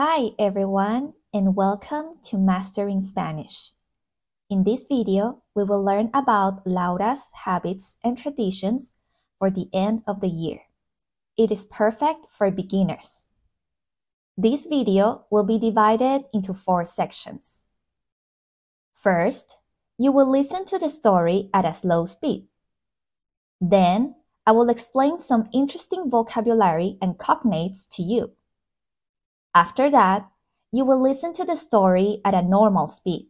Hi everyone and welcome to Mastering Spanish. In this video, we will learn about Laura's habits and traditions for the end of the year. It is perfect for beginners. This video will be divided into four sections. First, you will listen to the story at a slow speed. Then, I will explain some interesting vocabulary and cognates to you. After that, you will listen to the story at a normal speed.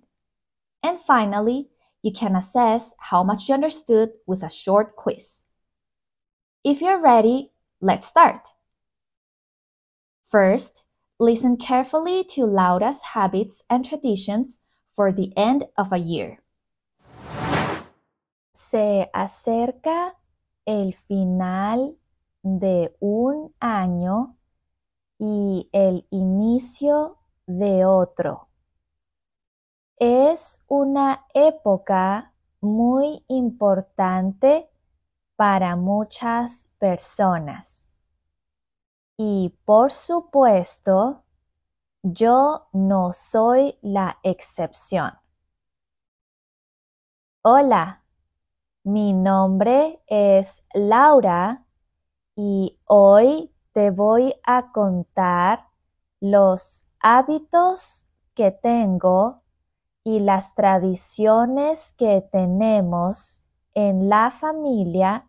And finally, you can assess how much you understood with a short quiz. If you're ready, let's start. First, listen carefully to Laura's habits and traditions for the end of a year. Se acerca el final de un año y el inicio de otro. Es una época muy importante para muchas personas. Y por supuesto, yo no soy la excepción. Hola, mi nombre es Laura y hoy te voy a contar los hábitos que tengo y las tradiciones que tenemos en la familia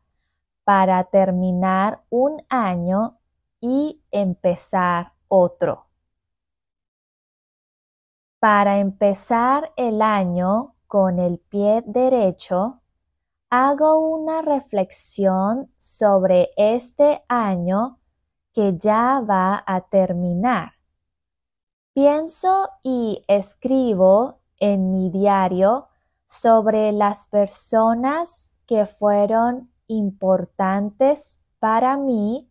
para terminar un año y empezar otro. Para empezar el año con el pie derecho, hago una reflexión sobre este año que ya va a terminar. Pienso y escribo en mi diario sobre las personas que fueron importantes para mí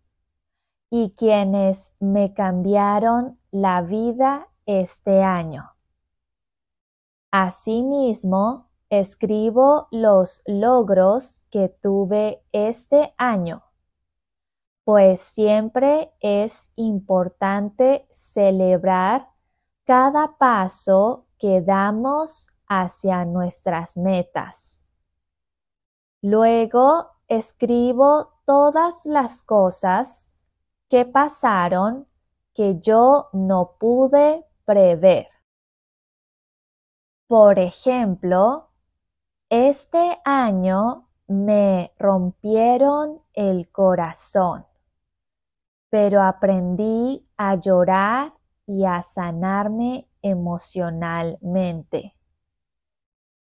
y quienes me cambiaron la vida este año. Asimismo, escribo los logros que tuve este año pues siempre es importante celebrar cada paso que damos hacia nuestras metas. Luego escribo todas las cosas que pasaron que yo no pude prever. Por ejemplo, este año me rompieron el corazón pero aprendí a llorar y a sanarme emocionalmente.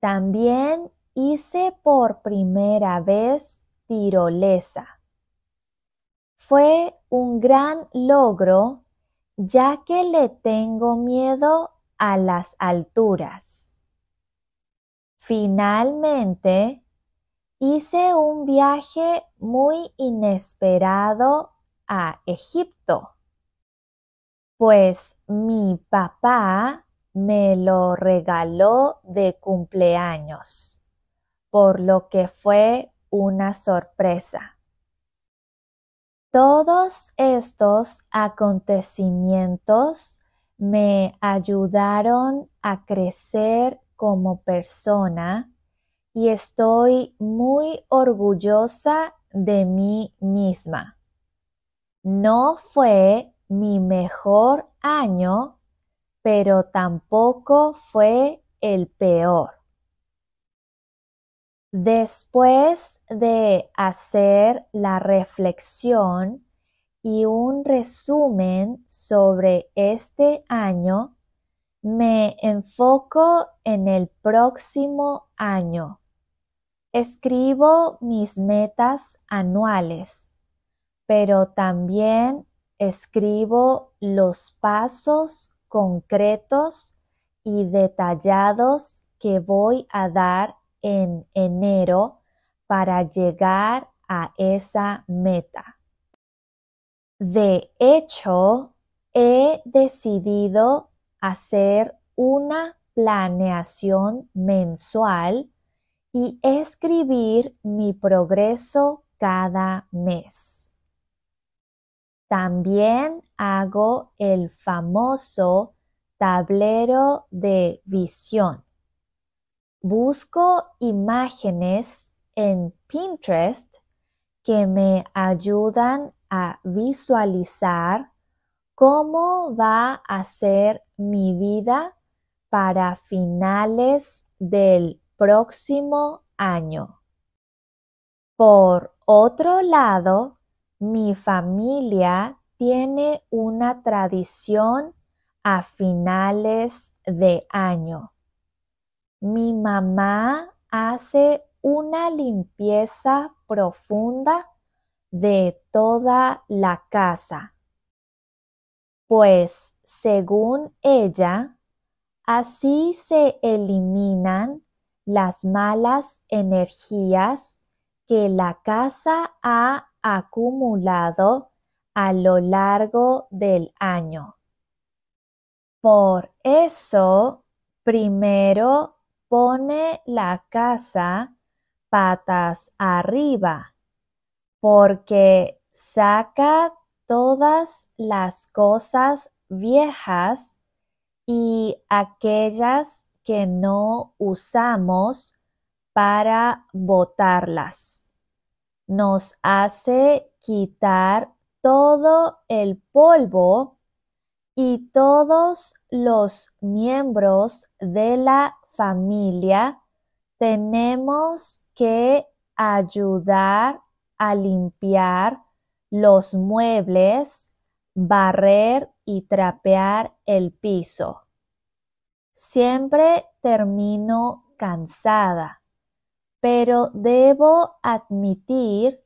También hice por primera vez tirolesa. Fue un gran logro ya que le tengo miedo a las alturas. Finalmente, hice un viaje muy inesperado a Egipto, pues mi papá me lo regaló de cumpleaños, por lo que fue una sorpresa. Todos estos acontecimientos me ayudaron a crecer como persona y estoy muy orgullosa de mí misma. No fue mi mejor año, pero tampoco fue el peor. Después de hacer la reflexión y un resumen sobre este año, me enfoco en el próximo año. Escribo mis metas anuales pero también escribo los pasos concretos y detallados que voy a dar en enero para llegar a esa meta. De hecho, he decidido hacer una planeación mensual y escribir mi progreso cada mes. También hago el famoso tablero de visión. Busco imágenes en Pinterest que me ayudan a visualizar cómo va a ser mi vida para finales del próximo año. Por otro lado, mi familia tiene una tradición a finales de año. Mi mamá hace una limpieza profunda de toda la casa, pues según ella, así se eliminan las malas energías que la casa ha acumulado a lo largo del año. Por eso, primero pone la casa patas arriba, porque saca todas las cosas viejas y aquellas que no usamos para botarlas nos hace quitar todo el polvo y todos los miembros de la familia tenemos que ayudar a limpiar los muebles, barrer y trapear el piso. Siempre termino cansada pero debo admitir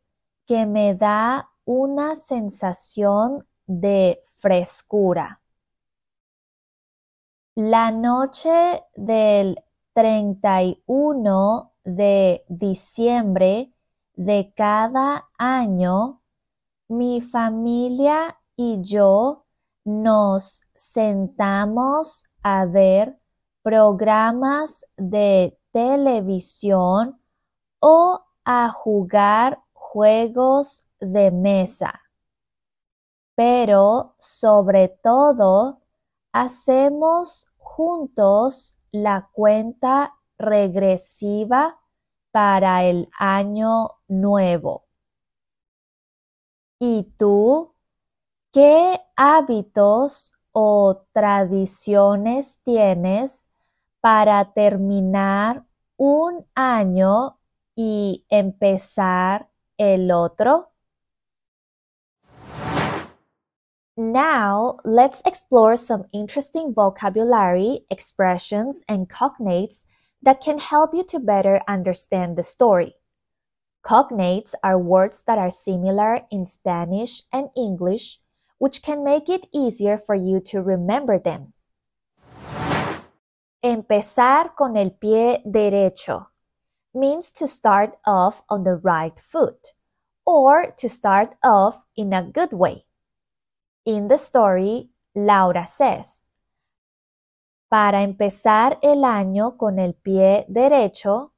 que me da una sensación de frescura. La noche del 31 de diciembre de cada año, mi familia y yo nos sentamos a ver programas de televisión o a jugar juegos de mesa. Pero sobre todo, hacemos juntos la cuenta regresiva para el año nuevo. ¿Y tú? ¿Qué hábitos o tradiciones tienes para terminar un año y empezar el otro? Now, let's explore some interesting vocabulary, expressions, and cognates that can help you to better understand the story. Cognates are words that are similar in Spanish and English, which can make it easier for you to remember them. Empezar con el pie derecho means to start off on the right foot or to start off in a good way. In the story, Laura says, Para empezar el año con el pie derecho,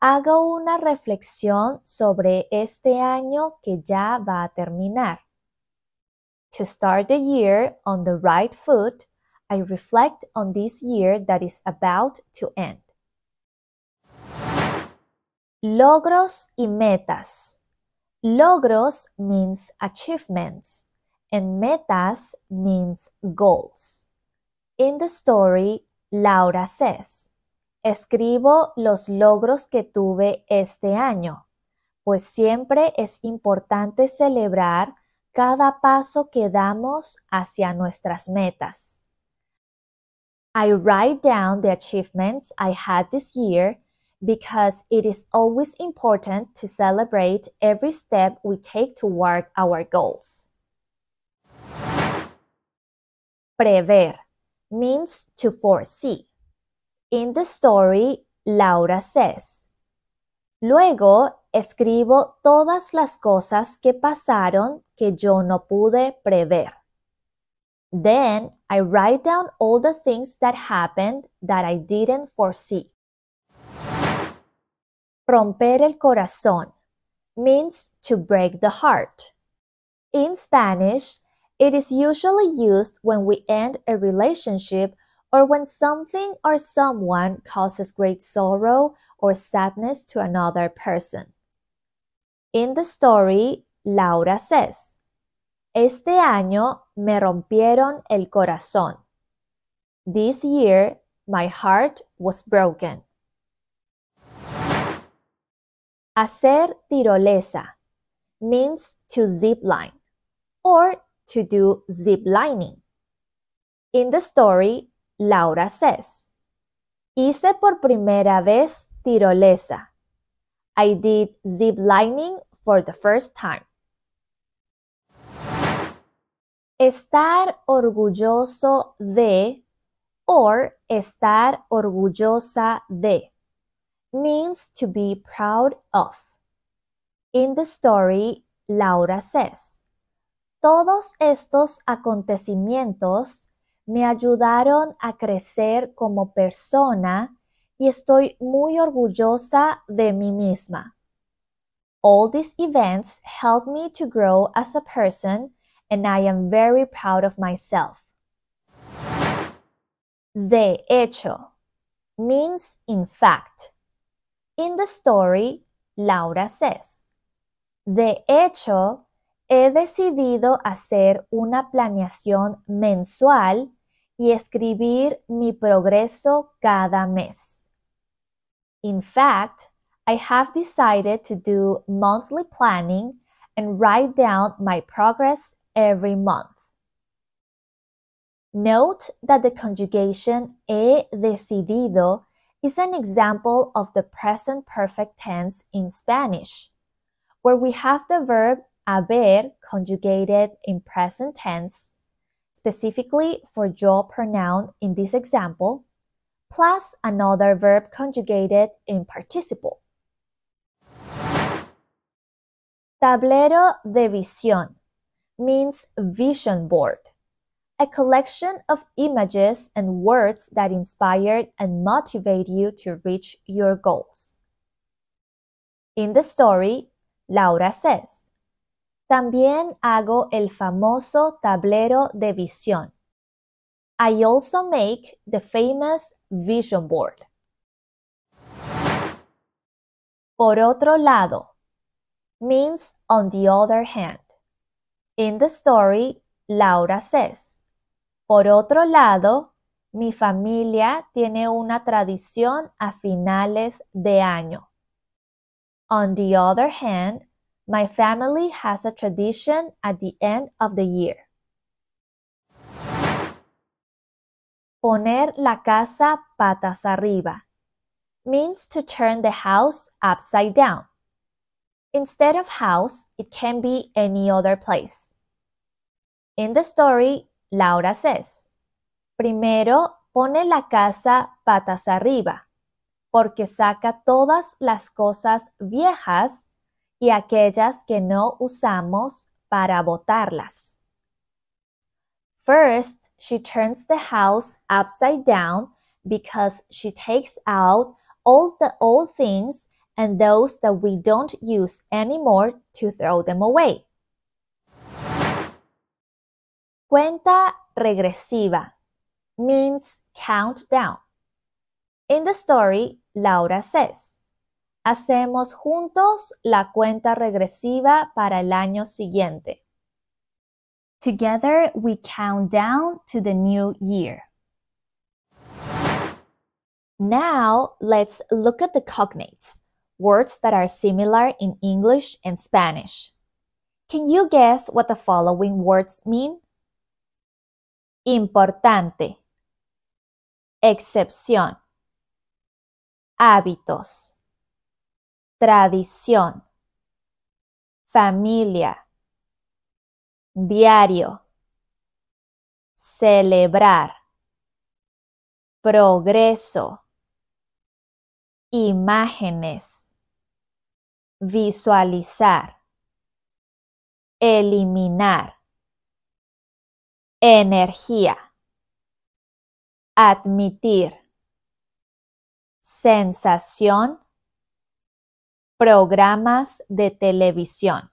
hago una reflexión sobre este año que ya va a terminar. To start the year on the right foot, I reflect on this year that is about to end. Logros y metas. Logros means achievements and metas means goals. In the story, Laura says, Escribo los logros que tuve este año, pues siempre es importante celebrar cada paso que damos hacia nuestras metas. I write down the achievements I had this year because it is always important to celebrate every step we take toward our goals. Prever means to foresee. In the story, Laura says, Luego escribo todas las cosas que pasaron que yo no pude prever. Then I write down all the things that happened that I didn't foresee. Romper el corazón means to break the heart. In Spanish, it is usually used when we end a relationship or when something or someone causes great sorrow or sadness to another person. In the story, Laura says, Este año me rompieron el corazón. This year, my heart was broken. Hacer tirolesa means to zip line or to do zip lining. In the story, Laura says, Hice por primera vez tirolesa. I did zip lining for the first time. Estar orgulloso de or estar orgullosa de. means to be proud of. In the story, Laura says, Todos estos acontecimientos me ayudaron a crecer como persona y estoy muy orgullosa de mí misma. All these events helped me to grow as a person and I am very proud of myself. De hecho means in fact. In the story, Laura says, De hecho, he decidido hacer una planeación mensual y escribir mi progreso cada mes. In fact, I have decided to do monthly planning and write down my progress every month. Note that the conjugation he decidido is an example of the present perfect tense in Spanish, where we have the verb haber conjugated in present tense, specifically for yo pronoun in this example, plus another verb conjugated in participle. Tablero de visión means vision board a collection of images and words that inspire and motivate you to reach your goals. In the story, Laura says, También hago el famoso tablero de visión. I also make the famous vision board. Por otro lado means on the other hand. In the story, Laura says, Por otro lado, mi familia tiene una tradición a finales de año. On the other hand, my family has a tradition at the end of the year. Poner la casa patas arriba means to turn the house upside down. Instead of house, it can be any other place. In the story, Laura says Primero pone la casa patas arriba, porque saca todas las cosas viejas y aquellas que no usamos para botarlas. First, she turns the house upside down because she takes out all the old things and those that we don't use anymore to throw them away. Cuenta regresiva means countdown. In the story, Laura says, Hacemos juntos la cuenta regresiva para el año siguiente. Together we count down to the new year. Now let's look at the cognates, words that are similar in English and Spanish. Can you guess what the following words mean? Importante. Excepción. Hábitos. Tradición. Familia. Diario. Celebrar. Progreso. Imágenes. Visualizar. Eliminar energía, admitir, sensación, programas de televisión.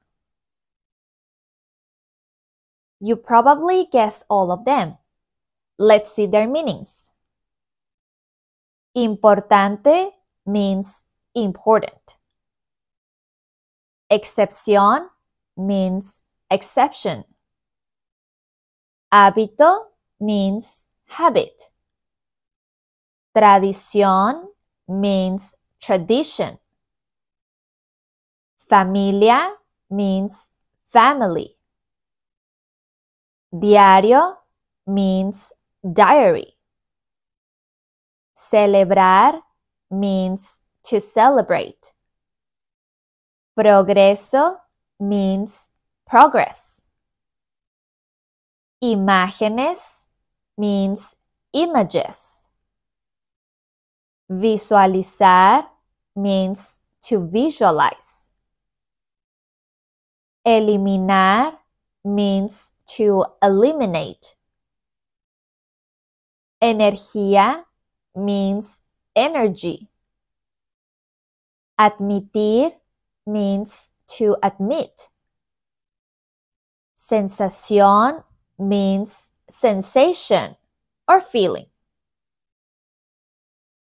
You probably guess all of them. Let's see their meanings. Importante means important. Excepción means exception. Hábito means habit. Tradición means tradition. Familia means family. Diario means diary. Celebrar means to celebrate. Progreso means progress. Imágenes means images. Visualizar means to visualize. Eliminar means to eliminate. Energía means energy. Admitir means to admit. Sensación means sensation or feeling.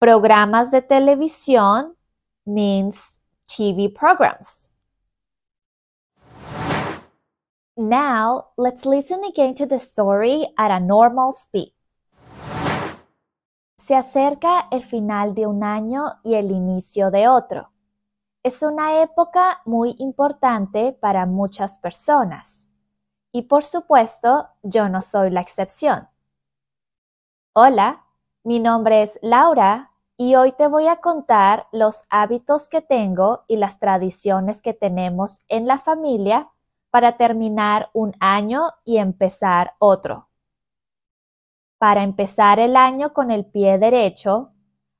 Programas de televisión means TV programs. Now, let's listen again to the story at a normal speed. Se acerca el final de un año y el inicio de otro. Es una época muy importante para muchas personas. Y por supuesto, yo no soy la excepción. Hola, mi nombre es Laura y hoy te voy a contar los hábitos que tengo y las tradiciones que tenemos en la familia para terminar un año y empezar otro. Para empezar el año con el pie derecho,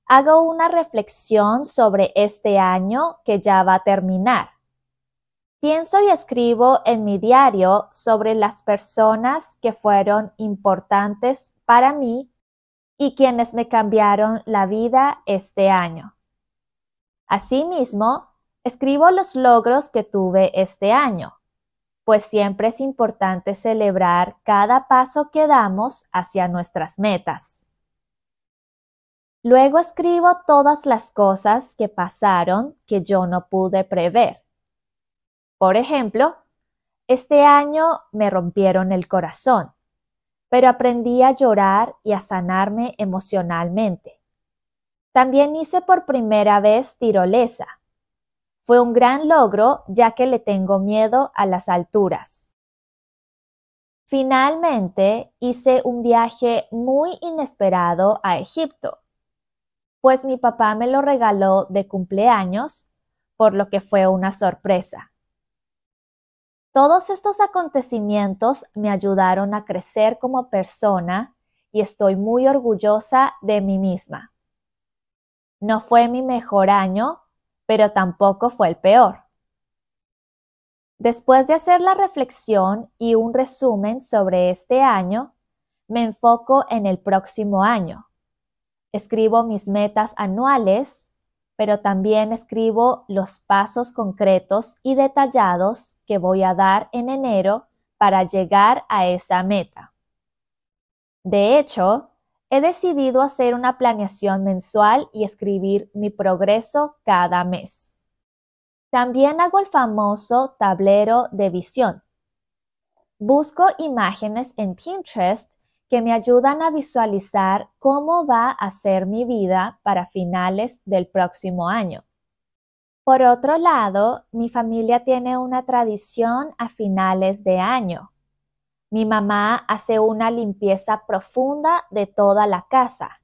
hago una reflexión sobre este año que ya va a terminar Pienso y escribo en mi diario sobre las personas que fueron importantes para mí y quienes me cambiaron la vida este año. Asimismo, escribo los logros que tuve este año, pues siempre es importante celebrar cada paso que damos hacia nuestras metas. Luego escribo todas las cosas que pasaron que yo no pude prever por ejemplo, este año me rompieron el corazón, pero aprendí a llorar y a sanarme emocionalmente. También hice por primera vez tirolesa. Fue un gran logro ya que le tengo miedo a las alturas. Finalmente hice un viaje muy inesperado a Egipto, pues mi papá me lo regaló de cumpleaños, por lo que fue una sorpresa. Todos estos acontecimientos me ayudaron a crecer como persona y estoy muy orgullosa de mí misma. No fue mi mejor año, pero tampoco fue el peor. Después de hacer la reflexión y un resumen sobre este año, me enfoco en el próximo año. Escribo mis metas anuales pero también escribo los pasos concretos y detallados que voy a dar en enero para llegar a esa meta. De hecho, he decidido hacer una planeación mensual y escribir mi progreso cada mes. También hago el famoso tablero de visión. Busco imágenes en Pinterest que me ayudan a visualizar cómo va a ser mi vida para finales del próximo año. Por otro lado, mi familia tiene una tradición a finales de año. Mi mamá hace una limpieza profunda de toda la casa,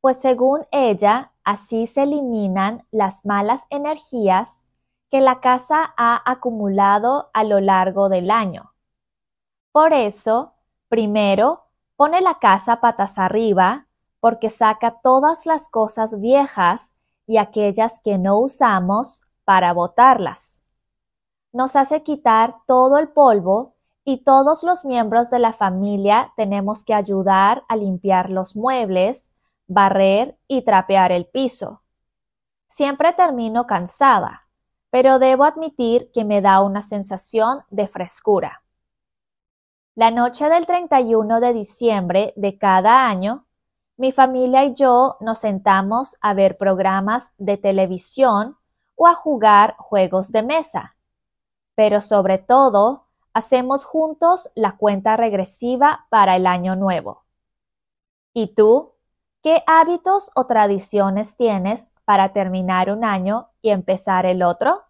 pues según ella, así se eliminan las malas energías que la casa ha acumulado a lo largo del año. Por eso, primero Pone la casa patas arriba, porque saca todas las cosas viejas y aquellas que no usamos para botarlas. Nos hace quitar todo el polvo y todos los miembros de la familia tenemos que ayudar a limpiar los muebles, barrer y trapear el piso. Siempre termino cansada, pero debo admitir que me da una sensación de frescura. La noche del 31 de diciembre de cada año, mi familia y yo nos sentamos a ver programas de televisión o a jugar juegos de mesa. Pero sobre todo, hacemos juntos la cuenta regresiva para el año nuevo. ¿Y tú? ¿Qué hábitos o tradiciones tienes para terminar un año y empezar el otro?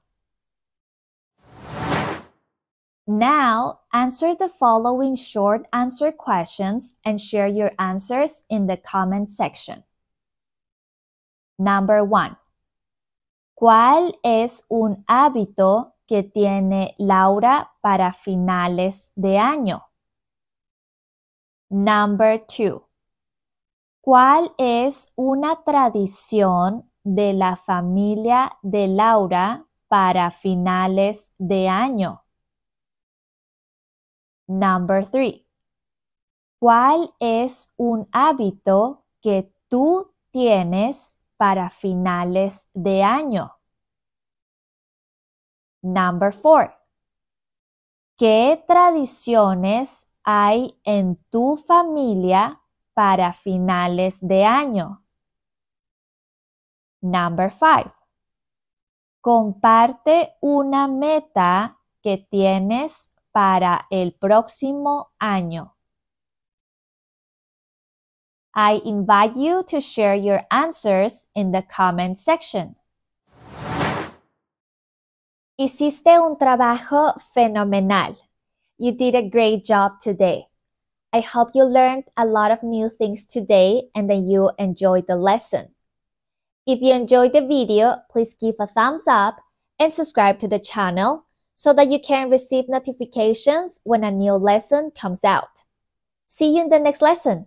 Now, answer the following short answer questions and share your answers in the comment section. Number 1. ¿Cuál es un hábito que tiene Laura para finales de año? Number 2. ¿Cuál es una tradición de la familia de Laura para finales de año? Number three. ¿Cuál es un hábito que tú tienes para finales de año? Number four. ¿Qué tradiciones hay en tu familia para finales de año? Number five. Comparte una meta que tienes para el próximo año. I invite you to share your answers in the comment section. Hiciste un trabajo fenomenal. You did a great job today. I hope you learned a lot of new things today and that you enjoyed the lesson. If you enjoyed the video, please give a thumbs up and subscribe to the channel so that you can receive notifications when a new lesson comes out. See you in the next lesson.